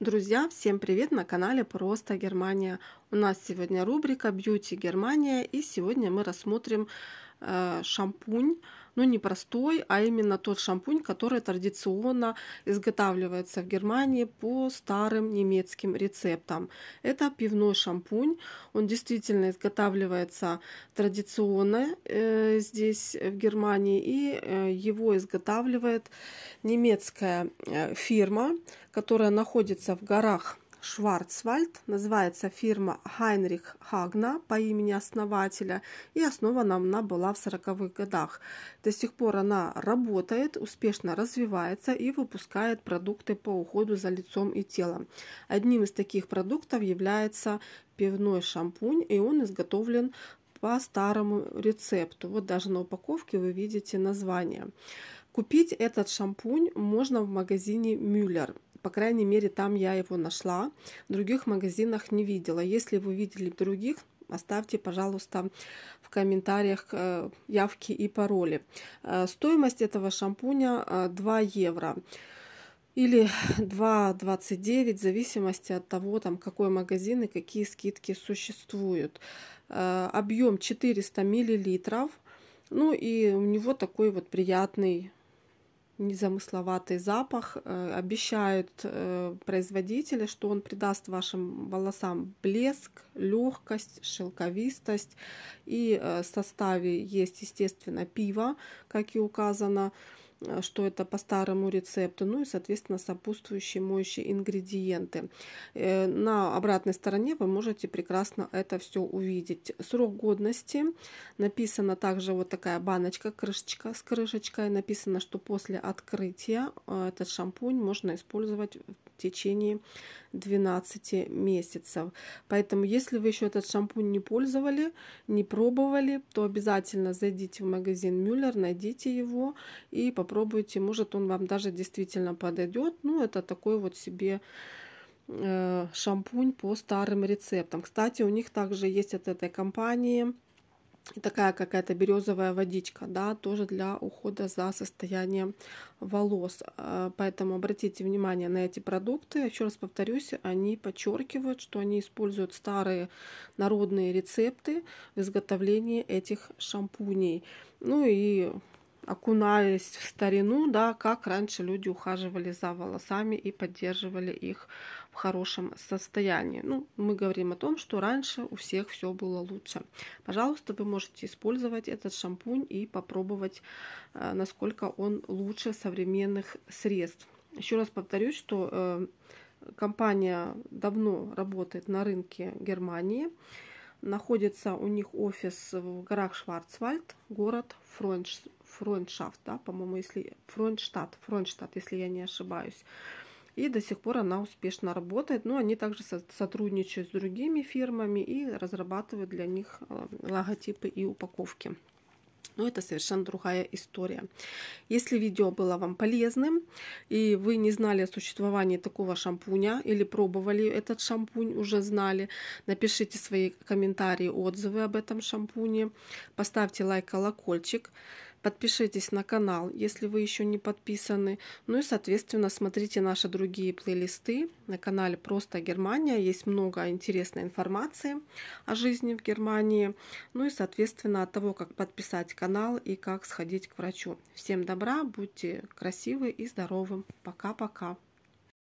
Друзья, всем привет на канале Просто Германия. У нас сегодня рубрика «Бьюти Германия» и сегодня мы рассмотрим э, шампунь, но ну, не простой, а именно тот шампунь, который традиционно изготавливается в Германии по старым немецким рецептам. Это пивной шампунь, он действительно изготавливается традиционно э, здесь в Германии и э, его изготавливает немецкая э, фирма, которая находится в горах Шварцвальд, называется фирма Хайнрих Хагна по имени основателя, и основана она была в 40-х годах. До сих пор она работает, успешно развивается и выпускает продукты по уходу за лицом и телом. Одним из таких продуктов является пивной шампунь, и он изготовлен по старому рецепту. Вот даже на упаковке вы видите название. Купить этот шампунь можно в магазине Мюллер. По крайней мере, там я его нашла. В других магазинах не видела. Если вы видели других, оставьте, пожалуйста, в комментариях э, явки и пароли. Э, стоимость этого шампуня 2 э, евро или 2,29, в зависимости от того, там, какой магазин и какие скидки существуют. Объем 400 миллилитров. Ну и у него такой вот приятный незамысловатый запах. Э, обещают э, производители, что он придаст вашим волосам блеск, легкость, шелковистость. И э, в составе есть, естественно, пиво, как и указано. Э, что это по старому рецепту, ну и, соответственно, сопутствующие моющие ингредиенты. Э, на обратной стороне вы можете прекрасно это все увидеть. Срок годности написано также вот такая баночка, крышечка с крышечкой. Написано, что после открытия э, этот шампунь можно использовать в течение 12 месяцев. Поэтому, если вы еще этот шампунь не пользовали, не пробовали, то обязательно зайдите в магазин Мюллер, найдите его и попробуйте. Может, он вам даже действительно подойдет. Ну, это такой вот себе э, шампунь по старым рецептам. Кстати, у них также есть от этой компании такая какая-то березовая водичка, да, тоже для ухода за состоянием волос. А, поэтому обратите внимание на эти продукты. Еще раз повторюсь, они подчеркивают, что они используют старые народные рецепты в изготовлении этих шампуней. Ну и окунаясь в старину, да, как раньше люди ухаживали за волосами и поддерживали их в хорошем состоянии. Ну, мы говорим о том, что раньше у всех все было лучше. Пожалуйста, вы можете использовать этот шампунь и попробовать, э, насколько он лучше современных средств. Еще раз повторюсь, что э, компания давно работает на рынке Германии. Находится у них офис в горах Шварцвальд, город Фронш, Фроншафт, да, по-моему, если Фронштадт, Фронштадт, если я не ошибаюсь. И до сих пор она успешно работает. Но ну, они также сотрудничают с другими фирмами и разрабатывают для них э, логотипы и упаковки. Но это совершенно другая история. Если видео было вам полезным, и вы не знали о существовании такого шампуня, или пробовали этот шампунь, уже знали, напишите свои комментарии, отзывы об этом шампуне, поставьте лайк, колокольчик. Подпишитесь на канал, если вы еще не подписаны. Ну и, соответственно, смотрите наши другие плейлисты на канале «Просто Германия». Есть много интересной информации о жизни в Германии. Ну и, соответственно, от того, как подписать канал и как сходить к врачу. Всем добра, будьте красивы и здоровы. Пока-пока.